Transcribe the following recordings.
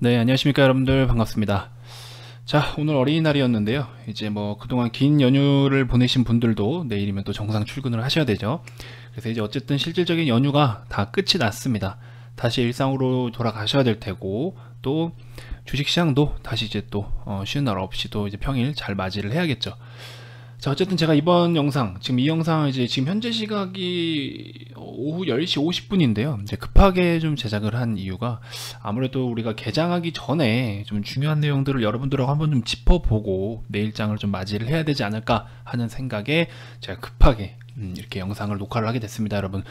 네 안녕하십니까 여러분들 반갑습니다 자 오늘 어린이날이었는데요 이제 뭐 그동안 긴 연휴를 보내신 분들도 내일이면 또 정상 출근을 하셔야 되죠 그래서 이제 어쨌든 실질적인 연휴가 다 끝이 났습니다 다시 일상으로 돌아가셔야 될 테고 또 주식시장도 다시 이제 또어 쉬는 날 없이 도 이제 평일 잘 맞이를 해야겠죠 자, 어쨌든 제가 이번 영상, 지금 이 영상은 이제 지금 현재 시각이 오후 10시 50분인데요. 이제 급하게 좀 제작을 한 이유가 아무래도 우리가 개장하기 전에 좀 중요한 내용들을 여러분들하고 한번 좀 짚어보고 내일장을 좀 맞이를 해야 되지 않을까 하는 생각에 제가 급하게 음, 이렇게 영상을 녹화를 하게 됐습니다 여러분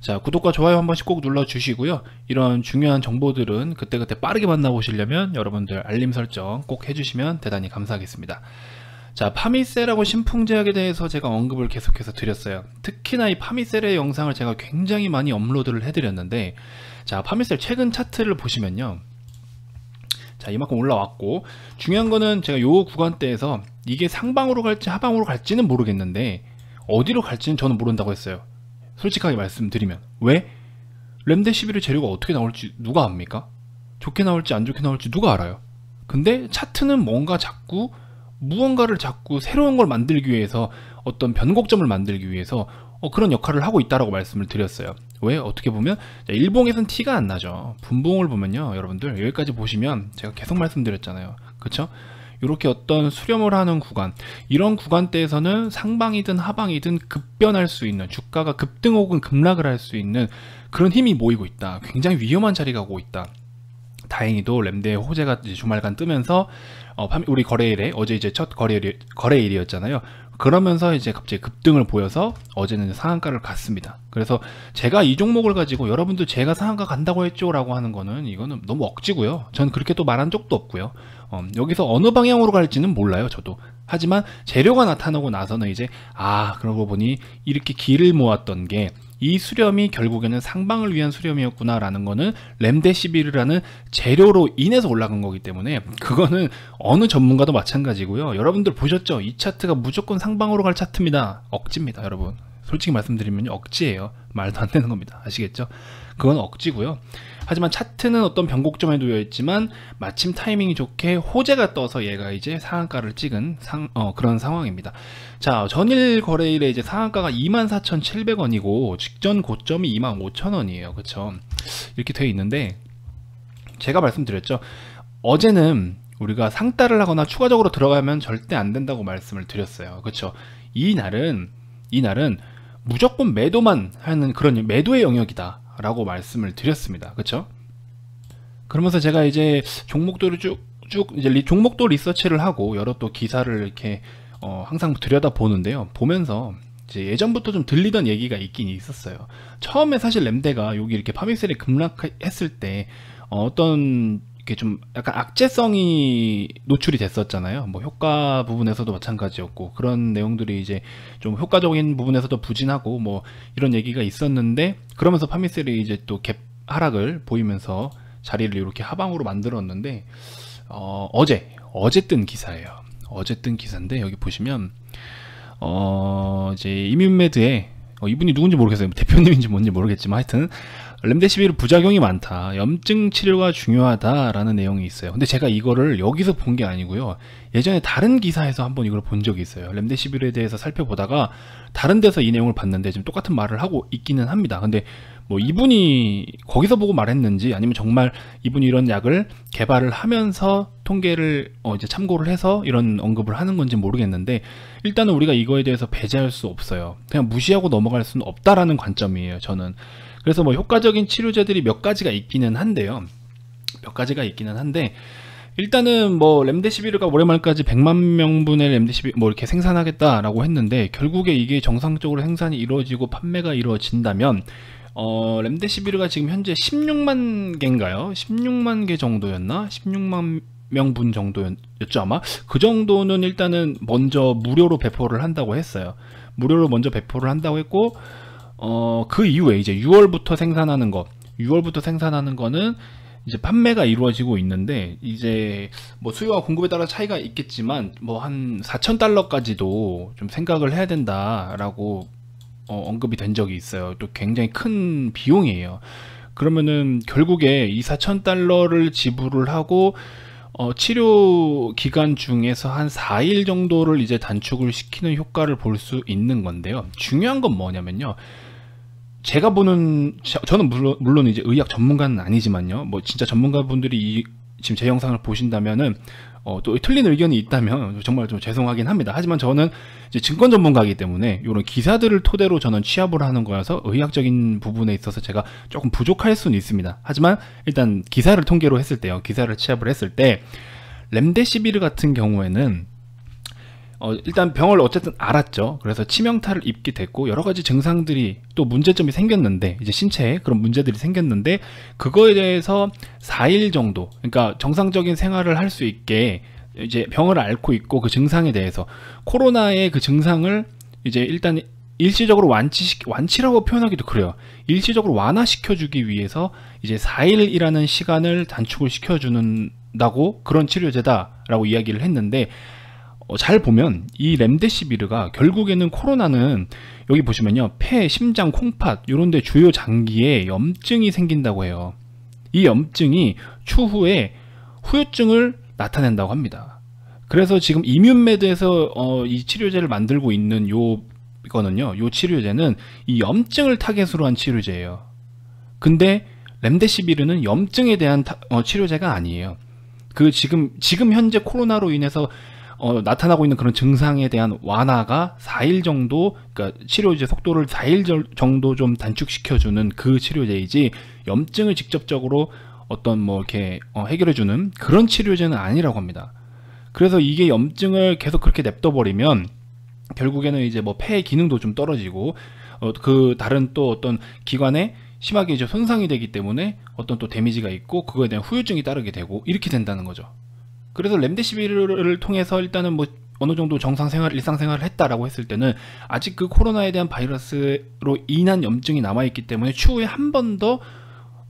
자 구독과 좋아요 한 번씩 꼭 눌러 주시고요 이런 중요한 정보들은 그때그때 빠르게 만나보시려면 여러분들 알림 설정 꼭 해주시면 대단히 감사하겠습니다 자, 파미셀하고 신풍제약에 대해서 제가 언급을 계속해서 드렸어요. 특히나 이 파미셀의 영상을 제가 굉장히 많이 업로드를 해드렸는데 자, 파미셀 최근 차트를 보시면요. 자, 이만큼 올라왔고 중요한 거는 제가 요 구간대에서 이게 상방으로 갈지 하방으로 갈지는 모르겠는데 어디로 갈지는 저는 모른다고 했어요. 솔직하게 말씀드리면. 왜? 램데시비르 재료가 어떻게 나올지 누가 압니까? 좋게 나올지 안 좋게 나올지 누가 알아요? 근데 차트는 뭔가 자꾸 무언가를 자꾸 새로운 걸 만들기 위해서 어떤 변곡점을 만들기 위해서 어, 그런 역할을 하고 있다라고 말씀을 드렸어요. 왜? 어떻게 보면 일봉에선 티가 안 나죠. 분봉을 보면요, 여러분들 여기까지 보시면 제가 계속 말씀드렸잖아요. 그렇죠? 이렇게 어떤 수렴을 하는 구간 이런 구간대에서는 상방이든 하방이든 급변할 수 있는 주가가 급등 혹은 급락을 할 수 있는 그런 힘이 모이고 있다 굉장히 위험한 자리가 오고 있다 다행히도 램데의 호재가 주말간 뜨면서 어, 우리 거래일에 어제 이제 첫 거래일, 거래일이었잖아요. 그러면서 이제 갑자기 급등을 보여서 어제는 상한가를 갔습니다. 그래서 제가 이 종목을 가지고 여러분들 제가 상한가 간다고 했죠라고 하는 거는 이거는 너무 억지고요. 전 그렇게 또 말한 적도 없고요. 어, 여기서 어느 방향으로 갈지는 몰라요. 저도 하지만 재료가 나타나고 나서는 이제 아 그러고 보니 이렇게 길을 모았던 게 이 수렴이 결국에는 상방을 위한 수렴이었구나 라는 거는 램데시비르라는 재료로 인해서 올라간 거기 때문에 그거는 어느 전문가도 마찬가지고요 여러분들 보셨죠 이 차트가 무조건 상방으로 갈 차트입니다 억지입니다 여러분 솔직히 말씀드리면 억지예요 말도 안 되는 겁니다 아시겠죠 그건 억지고요 하지만 차트는 어떤 변곡점에 놓여 있지만 마침 타이밍이 좋게 호재가 떠서 얘가 이제 상한가를 찍은 상, 어, 그런 상황입니다. 자 전일 거래일에 이제 상한가가 24,700원이고 직전 고점이 25,000원이에요. 그쵸? 이렇게 되어 있는데 제가 말씀드렸죠. 어제는 우리가 상따를 하거나 추가적으로 들어가면 절대 안 된다고 말씀을 드렸어요. 그렇죠? 이 날은 이 날은 무조건 매도만 하는 그런 매도의 영역이다. 라고 말씀을 드렸습니다 그쵸 그러면서 제가 이제 종목도를 쭉쭉 이제 종목도 리서치를 하고 여러 또 기사를 이렇게 어, 항상 들여다 보는데요 보면서 예전부터 좀 들리던 얘기가 있긴 있었어요 처음에 사실 램데가 여기 이렇게 파밍셀이 급락했을 때 어떤 이게 좀 약간 악재성이 노출이 됐었잖아요. 뭐 효과 부분에서도 마찬가지였고 그런 내용들이 이제 좀 효과적인 부분에서도 부진하고 뭐 이런 얘기가 있었는데 그러면서 파미셀이 이제 또 갭 하락을 보이면서 자리를 이렇게 하방으로 만들었는데 어, 어제 어제 뜬 기사예요. 어제 뜬 기사인데 여기 보시면 어, 이제 이민매드에 어, 이분이 누군지 모르겠어요. 대표님인지 뭔지 모르겠지만 하여튼 렘데시비르 부작용이 많다. 염증 치료가 중요하다라는 내용이 있어요. 근데 제가 이거를 여기서 본 게 아니고요. 예전에 다른 기사에서 한번 이걸 본 적이 있어요. 렘데시비르에 대해서 살펴보다가 다른 데서 이 내용을 봤는데 지금 똑같은 말을 하고 있기는 합니다. 근데 뭐 이분이 거기서 보고 말했는지 아니면 정말 이분이 이런 약을 개발을 하면서 통계를 어 이제 참고를 해서 이런 언급을 하는 건지 모르겠는데 일단은 우리가 이거에 대해서 배제할 수 없어요. 그냥 무시하고 넘어갈 수는 없다라는 관점이에요. 저는 그래서 뭐 효과적인 치료제들이 몇 가지가 있기는 한데요. 몇 가지가 있기는 한데 일단은 뭐렘데시비르가 올해 말까지 100만 명분의 렘데시비르뭐 이렇게 생산하겠다라고 했는데 결국에 이게 정상적으로 생산이 이루어지고 판매가 이루어진다면 어, 렘데시비르가 지금 현재 16만 개인가요? 16만 개 정도였나? 16만 명분 정도였죠 아마 그 정도는 일단은 먼저 무료로 배포를 한다고 했어요 무료로 먼저 배포를 한다고 했고 어, 그 이후에 이제 6월부터 생산하는 거 6월부터 생산하는 거는 이제 판매가 이루어지고 있는데 이제 뭐 수요와 공급에 따라 차이가 있겠지만 뭐 한 4천 달러까지도 좀 생각을 해야 된다라고 어, 언급이 된 적이 있어요. 또 굉장히 큰 비용이에요. 그러면은 결국에 이 4천 달러를 지불을 하고 어, 치료 기간 중에서 한 4일 정도를 이제 단축을 시키는 효과를 볼 수 있는 건데요. 중요한 건 뭐냐면요. 제가 보는 저는 물론, 물론 이제 의학 전문가는 아니지만요. 뭐 진짜 전문가분들이 이, 지금 제 영상을 보신다면은 어, 또 틀린 의견이 있다면 정말 좀 죄송하긴 합니다. 하지만 저는 이제 증권 전문가이기 때문에 이런 기사들을 토대로 저는 취합을 하는 거여서 의학적인 부분에 있어서 제가 조금 부족할 수는 있습니다. 하지만 일단 기사를 통계로 했을 때요. 기사를 취합을 했을 때 렘데시비르 같은 경우에는 어, 일단 병을 어쨌든 알았죠. 그래서 치명타를 입게 됐고 여러 가지 증상들이 또 문제점이 생겼는데 이제 신체에 그런 문제들이 생겼는데 그거에 대해서 4일 정도 그러니까 정상적인 생활을 할 수 있게 이제 병을 앓고 있고 그 증상에 대해서 코로나의 그 증상을 이제 일단 일시적으로 완치 시 완치라고 표현하기도 그래요. 일시적으로 완화시켜주기 위해서 이제 4일이라는 시간을 단축을 시켜주는다고 그런 치료제다라고 이야기를 했는데 어, 잘 보면 이 램데시비르가 결국에는 코로나는 여기 보시면요 폐, 심장, 콩팥 이런 데 주요 장기에 염증이 생긴다고 해요 이 염증이 추후에 후유증을 나타낸다고 합니다 그래서 지금 이뮨메드에서 어, 이 치료제를 만들고 있는 요 이거는요 요 치료제는 이 염증을 타겟으로 한 치료제예요 근데 램데시비르는 염증에 대한 타, 어, 치료제가 아니에요 그 지금 지금 현재 코로나로 인해서 어, 나타나고 있는 그런 증상에 대한 완화가 4일 정도, 그러니까 치료제 속도를 4일 정도 좀 단축시켜주는 그 치료제이지 염증을 직접적으로 어떤 뭐 이렇게 어, 해결해주는 그런 치료제는 아니라고 합니다. 그래서 이게 염증을 계속 그렇게 냅둬버리면 결국에는 이제 뭐 폐의 기능도 좀 떨어지고 어, 그 다른 또 어떤 기관에 심하게 이제 손상이 되기 때문에 어떤 또 데미지가 있고 그거에 대한 후유증이 따르게 되고 이렇게 된다는 거죠. 그래서 램데시비르를 통해서 일단은 뭐 어느 정도 정상 생활, 일상 생활을 했다라고 했을 때는 아직 그 코로나에 대한 바이러스로 인한 염증이 남아있기 때문에 추후에 한 번 더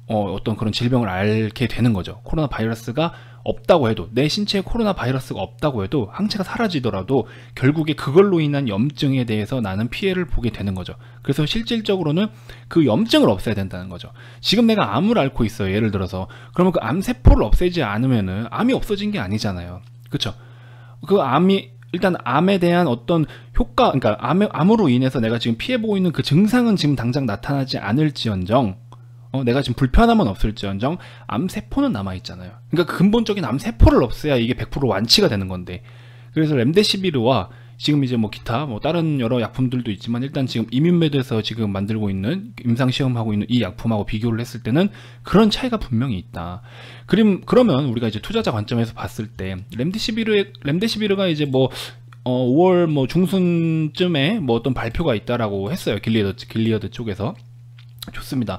어, 어떤 그런 질병을 앓게 되는 거죠. 코로나 바이러스가 없다고 해도 내 신체에 코로나 바이러스가 없다고 해도 항체가 사라지더라도 결국에 그걸로 인한 염증에 대해서 나는 피해를 보게 되는 거죠. 그래서 실질적으로는 그 염증을 없애야 된다는 거죠. 지금 내가 암을 앓고 있어요. 예를 들어서 그러면 그 암세포를 없애지 않으면 암이 없어진 게 아니잖아요. 그렇죠? 그 암이 일단 암에 대한 어떤 효과, 그러니까 암, 암으로 인해서 내가 지금 피해 보고 있는 그 증상은 지금 당장 나타나지 않을지언정 어, 내가 지금 불편함은 없을지언정 암세포는 남아있잖아요. 그러니까 근본적인 암세포를 없애야 이게 100% 완치가 되는 건데 그래서 렘데시비르와 지금 이제 뭐 기타 뭐 다른 여러 약품들도 있지만 일단 지금 이민매드에서 지금 만들고 있는 임상시험하고 있는 이 약품하고 비교를 했을 때는 그런 차이가 분명히 있다. 그림 그러면 우리가 이제 투자자 관점에서 봤을 때 렘데시비르 렘데시비르가 이제 뭐 어, 5월 뭐 중순쯤에 뭐 어떤 발표가 있다라고 했어요. 길리어드, 길리어드 쪽에서. 좋습니다.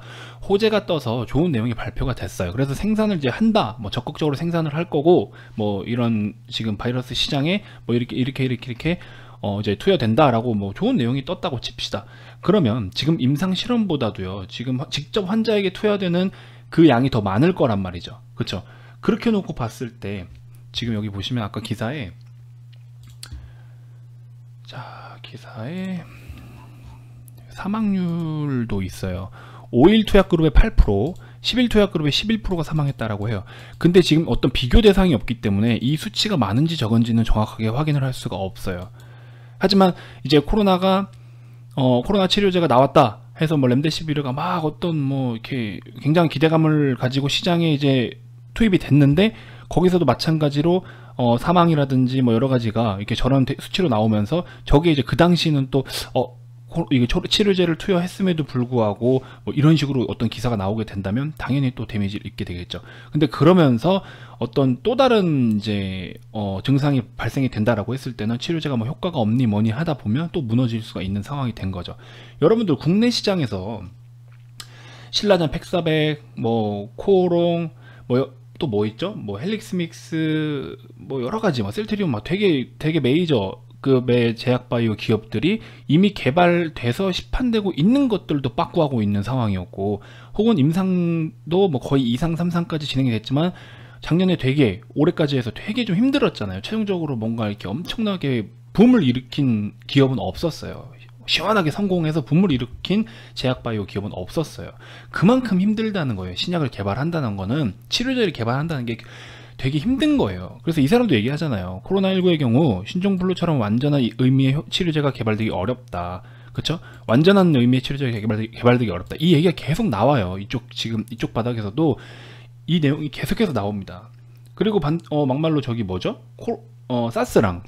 호재가 떠서 좋은 내용이 발표가 됐어요. 그래서 생산을 이제 한다. 뭐 적극적으로 생산을 할 거고 뭐 이런 지금 바이러스 시장에 뭐 이렇게 이렇게 이렇게 이렇게 어 이제 투여된다라고 뭐 좋은 내용이 떴다고 칩시다. 그러면 지금 임상 실험보다도요. 지금 직접 환자에게 투여되는 그 양이 더 많을 거란 말이죠. 그렇죠? 그렇게 놓고 봤을 때 지금 여기 보시면 아까 기사에 자, 기사에 사망률도 있어요. 5일 투약그룹의 8%, 10일 투약그룹의 11%가 사망했다라고 해요. 근데 지금 어떤 비교 대상이 없기 때문에 이 수치가 많은지 적은지는 정확하게 확인을 할 수가 없어요. 하지만 이제 코로나가 어, 코로나 치료제가 나왔다 해서 뭐 렘데시비르가 막 어떤 뭐 이렇게 굉장히 기대감을 가지고 시장에 이제 투입이 됐는데 거기서도 마찬가지로 어, 사망이라든지 뭐 여러 가지가 이렇게 저런 수치로 나오면서 저게 이제 그 당시는 또 어, 이게 치료제를 투여했음에도 불구하고 뭐 이런 식으로 어떤 기사가 나오게 된다면 당연히 또 데미지를 입게 되겠죠. 근데 그러면서 어떤 또 다른 이제 어 증상이 발생이 된다라고 했을 때는 치료제가 뭐 효과가 없니 뭐니 하다 보면 또 무너질 수가 있는 상황이 된 거죠. 여러분들 국내 시장에서 신라젠 팩사백 뭐 코오롱 뭐 또 뭐 있죠? 뭐 헬릭스믹스 뭐 여러 가지 막 셀트리온 막 되게 되게 메이저 급의 제약바이오 기업들이 이미 개발돼서 시판되고 있는 것들도 빠꾸하고 있는 상황이었고 혹은 임상도 뭐 거의 2상, 3상까지 진행이 됐지만 작년에 되게 올해까지 해서 되게 좀 힘들었잖아요. 최종적으로 뭔가 이렇게 엄청나게 붐을 일으킨 기업은 없었어요. 시원하게 성공해서 붐을 일으킨 제약바이오 기업은 없었어요. 그만큼 힘들다는 거예요. 신약을 개발한다는 거는 치료제를 개발한다는 게 되게 힘든 거예요. 그래서 이 사람도 얘기하잖아요. 코로나19의 경우 신종플루처럼 완전한 의미의 치료제가 개발되기 어렵다. 그쵸 완전한 의미의 치료제가 개발되기, 개발되기 어렵다. 이 얘기가 계속 나와요. 이쪽 지금 이쪽 바닥에서도 이 내용이 계속해서 나옵니다. 그리고 반, 어, 막말로 저기 뭐죠? 코, 어, 사스랑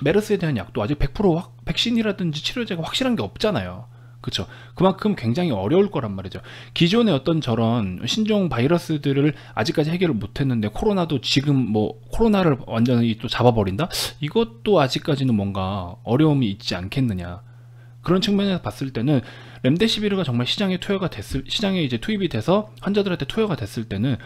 메르스에 대한 약도 아직 100% 확, 백신이라든지 치료제가 확실한 게 없잖아요. 그렇죠. 그만큼 굉장히 어려울 거란 말이죠. 기존의 어떤 저런 신종 바이러스들을 아직까지 해결을 못했는데 코로나도 지금 뭐 코로나를 완전히 또 잡아버린다? 이것도 아직까지는 뭔가 어려움이 있지 않겠느냐. 그런 측면에서 봤을 때는 렘데시비르가 정말 시장에 투여가 됐을 시장에 이제 투입이 돼서 환자들한테 투여가 됐을 때는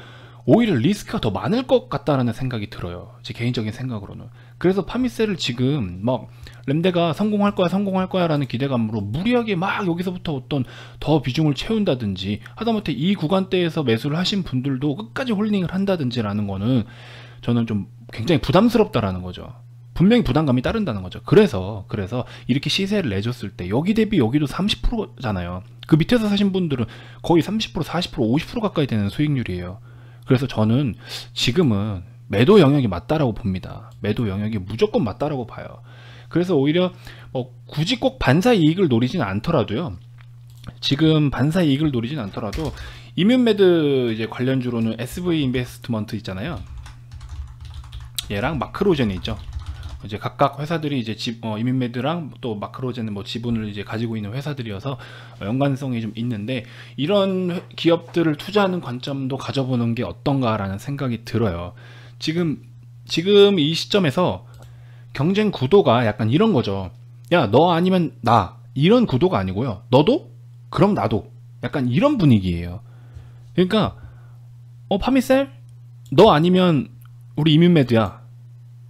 오히려 리스크가 더 많을 것 같다라는 생각이 들어요. 제 개인적인 생각으로는. 그래서 파미셀을 지금 막 램데가 성공할 거야 성공할 거야 라는 기대감으로 무리하게 막 여기서부터 어떤 더 비중을 채운다든지 하다못해 이 구간대에서 매수를 하신 분들도 끝까지 홀딩을 한다든지 라는 거는 저는 좀 굉장히 부담스럽다라는 거죠 분명히 부담감이 따른다는 거죠 그래서 그래서 이렇게 시세를 내줬을 때 여기 대비 여기도 30%잖아요 그 밑에서 사신 분들은 거의 30% 40% 50% 가까이 되는 수익률이에요 그래서 저는 지금은 매도 영역이 맞다라고 봅니다. 매도 영역이 무조건 맞다라고 봐요. 그래서 오히려 뭐 굳이 꼭 반사 이익을 노리진 않더라도요. 지금 반사 이익을 노리진 않더라도 이뮨매드 이제 관련주로는 SV 인베스트먼트 있잖아요. 얘랑 마크로젠 있죠. 이제 각각 회사들이 이제 집, 어, 이민매드랑또 마크로젠 은뭐 지분을 이제 가지고 있는 회사들이어서 연관성이 좀 있는데 이런 기업들을 투자하는 관점도 가져보는 게 어떤가라는 생각이 들어요. 지금 지금 이 시점에서 경쟁 구도가 약간 이런 거죠. 야, 너 아니면 나. 이런 구도가 아니고요. 너도? 그럼 나도. 약간 이런 분위기예요. 그러니까 어, 파미셀? 너 아니면 우리 이민매드야.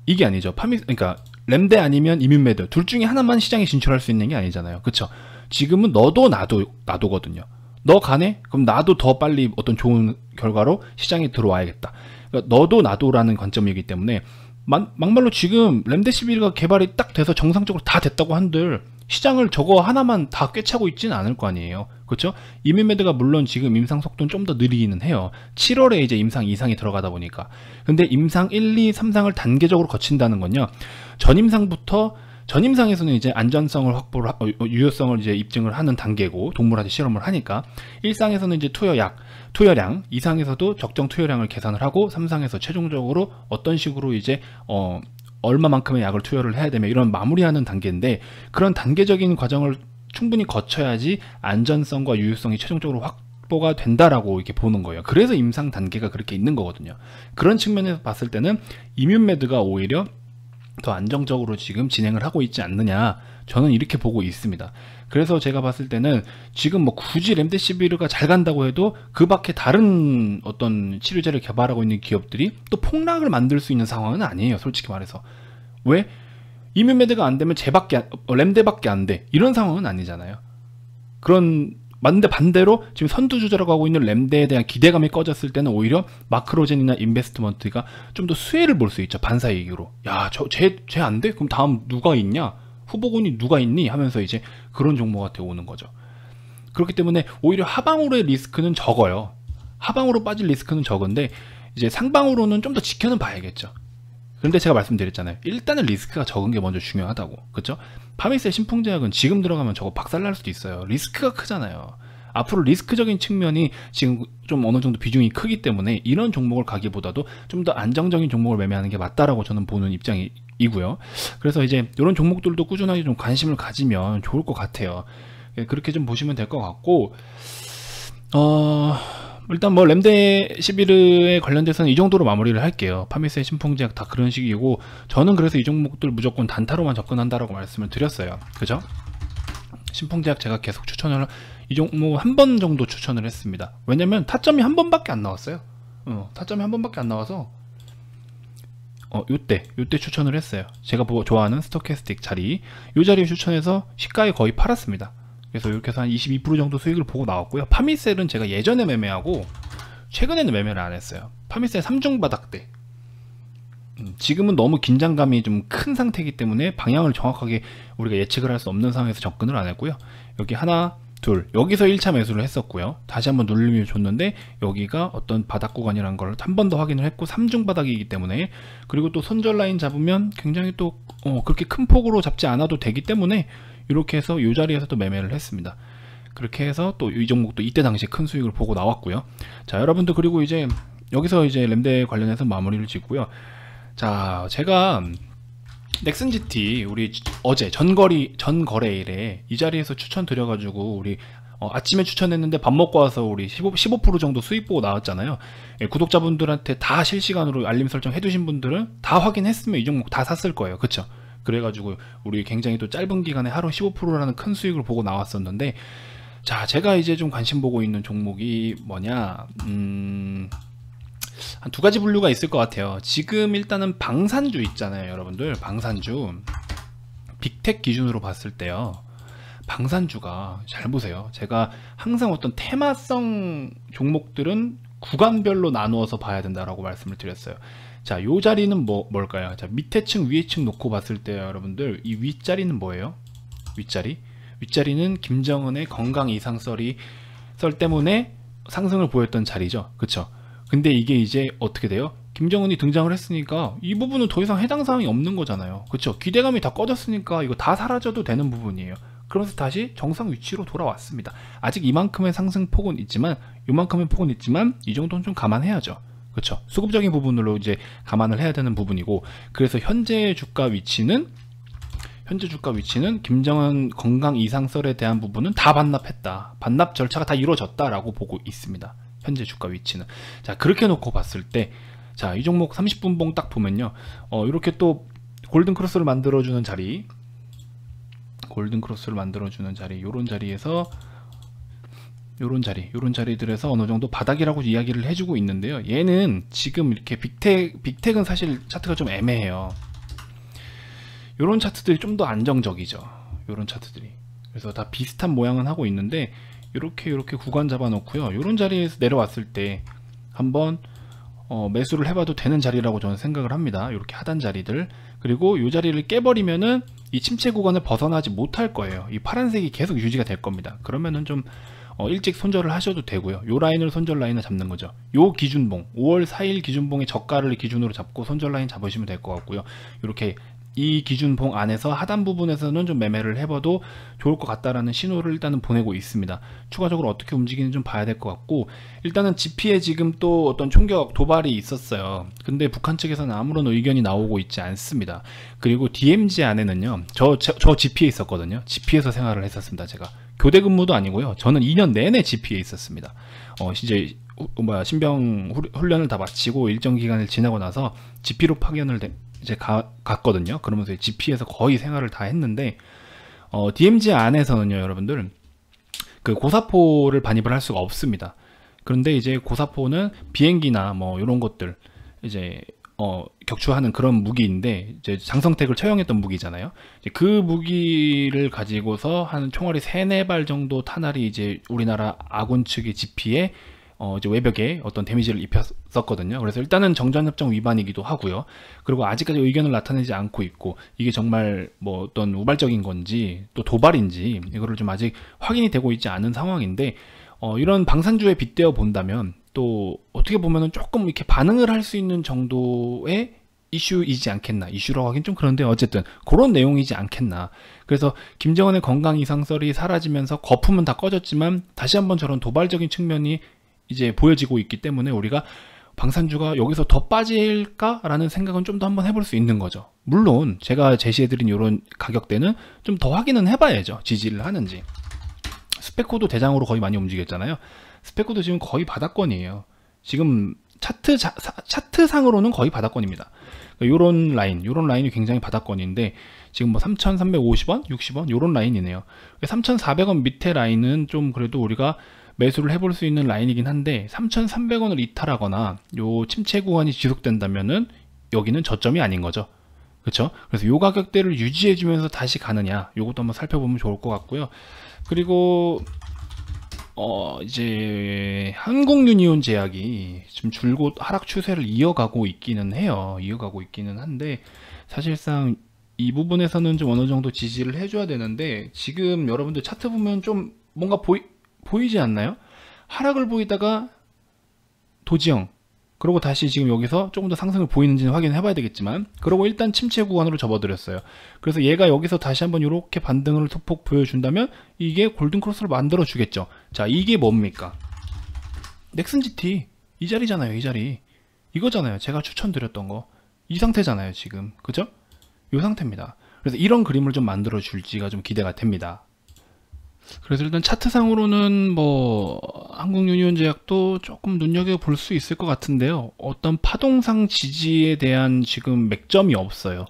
이게 아니죠. 파미 그러니까 램데 아니면 이민매드. 둘 중에 하나만 시장에 진출할 수 있는 게 아니잖아요. 그렇죠? 지금은 너도 나도 나도거든요. 너 가네? 그럼 나도 더 빨리 어떤 좋은 결과로 시장에 들어와야겠다. 그러니까 너도 나도라는 관점이기 때문에 막, 말로 지금 램데시빌가 개발이 딱 돼서 정상적으로 다 됐다고 한들 시장을 저거 하나만 다 꿰차고 있지는 않을 거 아니에요. 그렇죠? 이민메드가 물론 지금 임상 속도는 좀 더 느리기는 해요. 7월에 이제 임상 2상이 들어가다 보니까. 근데 임상 1, 2, 3상을 단계적으로 거친다는 건요. 전임상부터 전임상에서는 이제 안전성을 확보를 어, 유효성을 이제 입증을 하는 단계고 동물한테 실험을 하니까 일상에서는 이제 투여약 투여량 이상에서도 적정 투여량을 계산을 하고 삼상에서 최종적으로 어떤 식으로 이제 어 얼마만큼의 약을 투여를 해야 되며 이런 마무리하는 단계인데 그런 단계적인 과정을 충분히 거쳐야지 안전성과 유효성이 최종적으로 확보가 된다라고 이렇게 보는 거예요. 그래서 임상 단계가 그렇게 있는 거거든요. 그런 측면에서 봤을 때는 이뮨메드가 오히려 더 안정적으로 지금 진행을 하고 있지 않느냐 저는 이렇게 보고 있습니다. 그래서 제가 봤을 때는 지금 뭐 굳이 램데시비르가 잘 간다고 해도 그 밖에 다른 어떤 치료제를 개발하고 있는 기업들이 또 폭락을 만들 수 있는 상황은 아니에요. 솔직히 말해서. 왜? 이뮤메드가 안 되면 제밖에 어, 램데밖에 안 돼. 이런 상황은 아니잖아요. 그런 맞는데 반대로 지금 선두주자라고 하고 있는 램데에 대한 기대감이 꺼졌을 때는 오히려 마크로젠이나 인베스트먼트가 좀 더 수혜를 볼 수 있죠. 반사이익으로. 야, 저, 쟤, 쟤안 돼? 그럼 다음 누가 있냐? 후보군이 누가 있니? 하면서 이제 그런 종목한테 오는 거죠. 그렇기 때문에 오히려 하방으로의 리스크는 적어요. 하방으로 빠질 리스크는 적은데 이제 상방으로는 좀 더 지켜는 봐야겠죠. 그런데 제가 말씀드렸잖아요. 일단은 리스크가 적은 게 먼저 중요하다고. 그렇죠? 파미스의 신풍제약은 지금 들어가면 저거 박살날 수도 있어요. 리스크가 크잖아요. 앞으로 리스크적인 측면이 지금 좀 어느 정도 비중이 크기 때문에 이런 종목을 가기보다도 좀 더 안정적인 종목을 매매하는 게 맞다라고 저는 보는 입장이 이고요. 그래서 이제 이런 종목들도 꾸준하게 좀 관심을 가지면 좋을 것 같아요. 예, 그렇게 좀 보시면 될 것 같고 어 일단 뭐 램데 시비르에 관련돼서는 이 정도로 마무리를 할게요. 파미스의 신풍제약 다 그런 식이고 저는 그래서 이 종목들 무조건 단타로만 접근한다라고 말씀을 드렸어요. 그죠? 신풍제약 제가 계속 추천을 이 종목 한 번 정도 추천을 했습니다. 왜냐면 타점이 한 번밖에 안 나왔어요. 어, 타점이 한 번밖에 안 나와서 어, 요때 요 때 추천을 했어요 제가 좋아하는 스토캐스틱 자리 요 자리에 추천해서 시가에 거의 팔았습니다 그래서 이렇게 해서 한 22% 정도 수익을 보고 나왔고요 파미셀은 제가 예전에 매매하고 최근에는 매매를 안 했어요 파미셀 3중 바닥 대 음, 지금은 너무 긴장감이 좀 큰 상태이기 때문에 방향을 정확하게 우리가 예측을 할 수 없는 상황에서 접근을 안 했고요 여기 하나 둘 여기서 1차 매수를 했었고요 다시 한번 눌림을 줬는데 여기가 어떤 바닥 구간이라는 걸 한 번 더 확인을 했고 3중 바닥이기 때문에 그리고 또 손절 라인 잡으면 굉장히 또 어, 그렇게 큰 폭으로 잡지 않아도 되기 때문에 이렇게 해서 이 자리에서 또 매매를 했습니다 그렇게 해서 또 이 종목도 이때 당시 큰 수익을 보고 나왔고요 자 여러분들 그리고 이제 여기서 이제 램데 관련해서 마무리를 짓고요 자 제가 넥슨 GT 우리 어제 전거리 전거래일에 이 자리에서 추천 드려가지고 우리 어, 아침에 추천했는데 밥 먹고 와서 우리 15, 15% 정도 수익 보고 나왔잖아요. 예, 구독자분들한테 다 실시간으로 알림 설정 해두신 분들은 다 확인했으면 이 종목 다 샀을 거예요. 그쵸? 그래가지고 우리 굉장히 또 짧은 기간에 하루 15%라는 큰 수익을 보고 나왔었는데 자 제가 이제 좀 관심 보고 있는 종목이 뭐냐 음... 한두 가지 분류가 있을 것 같아요 지금 일단은 방산주 있잖아요 여러분들 방산주 빅텍 기준으로 봤을 때요 방산주가 잘 보세요 제가 항상 어떤 테마성 종목들은 구간별로 나누어서 봐야 된다라고 말씀을 드렸어요 자, 요 자리는 뭐, 뭘까요? 자, 밑에 층, 위에 층 놓고 봤을 때 여러분들, 이 윗자리는 뭐예요? 윗자리? 윗자리는 김정은의 건강 이상 썰이, 썰 때문에 상승을 보였던 자리죠. 그쵸? 근데 이게 이제 어떻게 돼요? 김정은이 등장을 했으니까 이 부분은 더 이상 해당 사항이 없는 거잖아요. 그렇죠? 기대감이 다 꺼졌으니까 이거 다 사라져도 되는 부분이에요. 그러면서 다시 정상 위치로 돌아왔습니다. 아직 이만큼의 상승폭은 있지만 이만큼의 폭은 있지만 이 정도는 좀 감안해야죠. 그렇죠? 수급적인 부분으로 이제 감안을 해야 되는 부분이고 그래서 현재 주가 위치는 현재 주가 위치는 김정은 건강 이상설에 대한 부분은 다 반납했다. 반납 절차가 다 이루어졌다라고 보고 있습니다. 현재 주가 위치는 자 그렇게 놓고 봤을 때 자 이 종목 30분 봉 딱 보면요 어 이렇게 또 골든 크로스를 만들어주는 자리 골든 크로스를 만들어주는 자리 요런 자리에서 요런 자리 요런 자리들에서 어느 정도 바닥이라고 이야기를 해주고 있는데요 얘는 지금 이렇게 빅텍 빅텍은 사실 차트가 좀 애매해요 요런 차트들이 좀 더 안정적이죠 요런 차트들이 그래서 다 비슷한 모양은 하고 있는데 이렇게 이렇게 구간 잡아 놓고요 이런 자리에서 내려왔을 때 한번 어, 매수를 해봐도 되는 자리라고 저는 생각을 합니다 이렇게 하단 자리들 그리고 이 자리를 깨버리면은 이 침체 구간을 벗어나지 못할 거예요 이 파란색이 계속 유지가 될 겁니다 그러면은 좀 어, 일찍 손절을 하셔도 되고요 요 라인을 손절 라인을 잡는 거죠 요 기준봉 5월 4일 기준봉의 저가를 기준으로 잡고 손절 라인 잡으시면 될 것 같고요 이렇게 이 기준봉 안에서 하단 부분에서는 좀 매매를 해봐도 좋을 것 같다라는 신호를 일단은 보내고 있습니다. 추가적으로 어떻게 움직이는지 좀 봐야 될 것 같고 일단은 g p 에 지금 또 어떤 총격 도발이 있었어요. 근데 북한 측에서는 아무런 의견이 나오고 있지 않습니다. 그리고 DMZ 안에는요. 저, 저, 저 GP에 있었거든요. GP에서 생활을 했었습니다. 제가. 교대 근무도 아니고요. 저는 2년 내내 GP에 있었습니다. 어, 이제 뭐야 신병 훈련을 다 마치고 일정 기간을 지나고 나서 GP로 파견을 된 이제 가, 갔거든요. 그러면서 GP에서 거의 생활을 다 했는데 어, DMZ 안에서는요, 여러분들 그 고사포를 반입을 할 수가 없습니다. 그런데 이제 고사포는 비행기나 뭐 이런 것들 이제 어, 격추하는 그런 무기인데 이제 장성택을 처형했던 무기잖아요. 그 무기를 가지고서 한 총알이 세네 발 정도 탄알이 이제 우리나라 아군 측의 지피에 어, 이제 외벽에 어떤 데미지를 입혔었거든요. 그래서 일단은 정전협정 위반이기도 하고요. 그리고 아직까지 의견을 나타내지 않고 있고 이게 정말 뭐 어떤 우발적인 건지 또 도발인지 이거를 좀 아직 확인이 되고 있지 않은 상황인데 어, 이런 방산주에 빗대어 본다면 또 어떻게 보면은 조금 이렇게 반응을 할 수 있는 정도의 이슈이지 않겠나 이슈라고 하긴 좀 그런데 어쨌든 그런 내용이지 않겠나 그래서 김정은의 건강 이상설이 사라지면서 거품은 다 꺼졌지만 다시 한번 저런 도발적인 측면이 이제 보여지고 있기 때문에 우리가 방산주가 여기서 더 빠질까라는 생각은 좀 더 한번 해볼 수 있는 거죠. 물론 제가 제시해드린 이런 가격대는 좀 더 확인은 해봐야죠. 지지를 하는지. 스펙코도 대장으로 거의 많이 움직였잖아요. 스펙코도 지금 거의 바닥권이에요. 지금 차트 자, 차트상으로는 거의 바닥권입니다. 그러니까 요런 라인, 요런 라인이 굉장히 바닥권인데 지금 뭐 3,350원, 60원 요런 라인이네요. 3,400원 그러니까 밑에 라인은 좀 그래도 우리가 매수를 해볼 수 있는 라인이긴 한데 3,300원을 이탈하거나 요 침체 구간이 지속된다면은 여기는 저점이 아닌 거죠. 그렇죠? 그래서 요 가격대를 유지해 주면서 다시 가느냐 요것도 한번 살펴보면 좋을 것 같고요. 그리고 어 이제 한국유니온 제약이 지금 줄곧 하락 추세를 이어가고 있기는 해요. 이어가고 있기는 한데 사실상 이 부분에서는 좀 어느 정도 지지를 해줘야 되는데 지금 여러분들 차트 보면 좀 뭔가 보이 보이지 않나요? 하락을 보이다가 도지형 그리고 다시 지금 여기서 조금 더 상승을 보이는지는 확인해 봐야 되겠지만 그리고 일단 침체 구간으로 접어들었어요 그래서 얘가 여기서 다시 한번 이렇게 반등을 소폭 보여준다면 이게 골든 크로스를 만들어 주겠죠 자 이게 뭡니까 넥슨 GT 이 자리잖아요 이 자리 이거잖아요 제가 추천드렸던 거 이 상태잖아요 지금 그죠 이 상태입니다 그래서 이런 그림을 좀 만들어 줄지가 좀 기대가 됩니다 그래서 일단 차트상으로는 뭐 한국유니온제약도 조금 눈여겨 볼 수 있을 것 같은데요. 어떤 파동상 지지에 대한 지금 맥점이 없어요.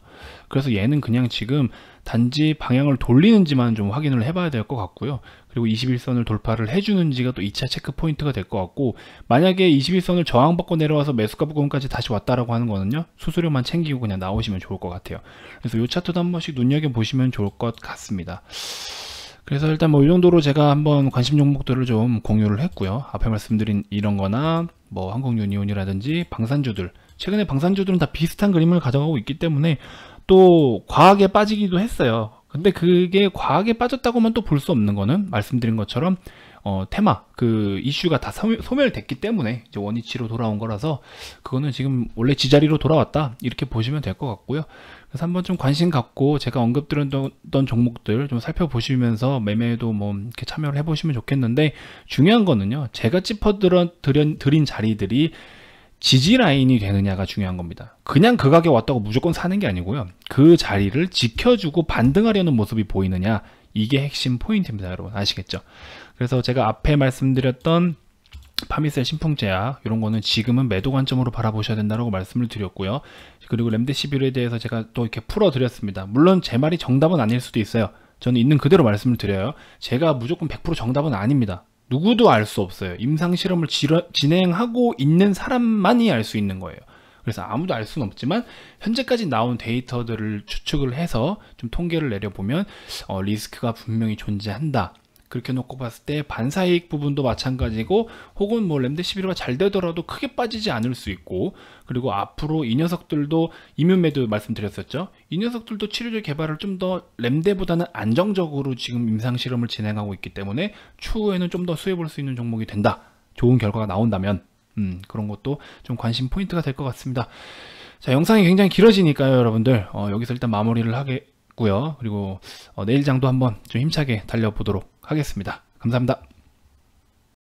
그래서 얘는 그냥 지금 단지 방향을 돌리는지만 좀 확인을 해봐야 될 것 같고요. 그리고 21선을 돌파를 해주는지가 또 2차 체크 포인트가 될 것 같고 만약에 21선을 저항받고 내려와서 매수가 부근까지 다시 왔다라고 하는 거는요. 수수료만 챙기고 그냥 나오시면 좋을 것 같아요. 그래서 이 차트도 한 번씩 눈여겨보시면 좋을 것 같습니다. 그래서 일단 뭐 이 정도로 제가 한번 관심 종목들을 좀 공유를 했고요. 앞에 말씀드린 이런 거나 뭐 한국유니온이라든지 방산주들 최근에 방산주들은 다 비슷한 그림을 가져가고 있기 때문에 또 과하게 빠지기도 했어요. 근데 그게 과하게 빠졌다고만 또 볼 수 없는 거는 말씀드린 것처럼 어, 테마 그 이슈가 다 소멸됐기 때문에 이제 원위치로 돌아온 거라서 그거는 지금 원래 지자리로 돌아왔다 이렇게 보시면 될 것 같고요. 그래서 한번 좀 관심 갖고 제가 언급드렸던 종목들 좀 살펴보시면서 매매도 에뭐 이렇게 참여를 해보시면 좋겠는데 중요한 거는요. 제가 짚어드린 자리들이 지지 라인이 되느냐가 중요한 겁니다. 그냥 그 가격 왔다고 무조건 사는 게 아니고요. 그 자리를 지켜주고 반등하려는 모습이 보이느냐 이게 핵심 포인트입니다, 여러분 아시겠죠? 그래서 제가 앞에 말씀드렸던 파미셀 신풍제약 이런 거는 지금은 매도 관점으로 바라보셔야 된다고 말씀을 드렸고요. 그리고 램데시비르에 대해서 제가 또 이렇게 풀어드렸습니다. 물론 제 말이 정답은 아닐 수도 있어요. 저는 있는 그대로 말씀을 드려요. 제가 무조건 100% 정답은 아닙니다. 누구도 알 수 없어요. 임상실험을 진행하고 있는 사람만이 알 수 있는 거예요. 그래서 아무도 알 수는 없지만 현재까지 나온 데이터들을 추측을 해서 좀 통계를 내려보면 어, 리스크가 분명히 존재한다. 그렇게 놓고 봤을 때 반사이익 부분도 마찬가지고 혹은 뭐 램데 11가 잘 되더라도 크게 빠지지 않을 수 있고 그리고 앞으로 이 녀석들도 이면매도 말씀드렸었죠 이 녀석들도 치료제 개발을 좀 더 램데보다는 안정적으로 지금 임상실험을 진행하고 있기 때문에 추후에는 좀 더 수혜볼 수 있는 종목이 된다 좋은 결과가 나온다면 음, 그런 것도 좀 관심 포인트가 될 것 같습니다 자 영상이 굉장히 길어지니까요 여러분들 어, 여기서 일단 마무리를 하게 고요 그리고 어, 내일장도 한번 좀 힘차게 달려보도록 하겠습니다. 감사합니다.